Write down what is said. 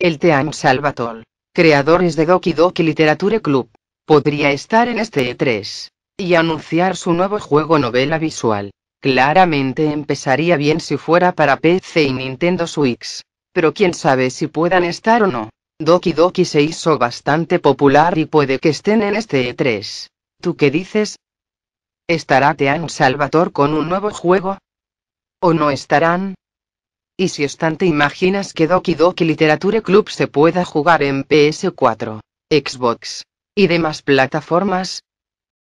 El Team Salvatore, creadores de Doki Doki Literature Club, podría estar en este E3 y anunciar su nuevo juego novela visual. Claramente empezaría bien si fuera para PC y Nintendo Switch, pero quién sabe si puedan estar o no. Doki Doki se hizo bastante popular y puede que estén en este E3. ¿Tú qué dices? ¿Estará Team Salvatore con un nuevo juego? ¿O no estarán? Y si estante te imaginas que Doki Doki Literature Club se pueda jugar en PS4, Xbox y demás plataformas,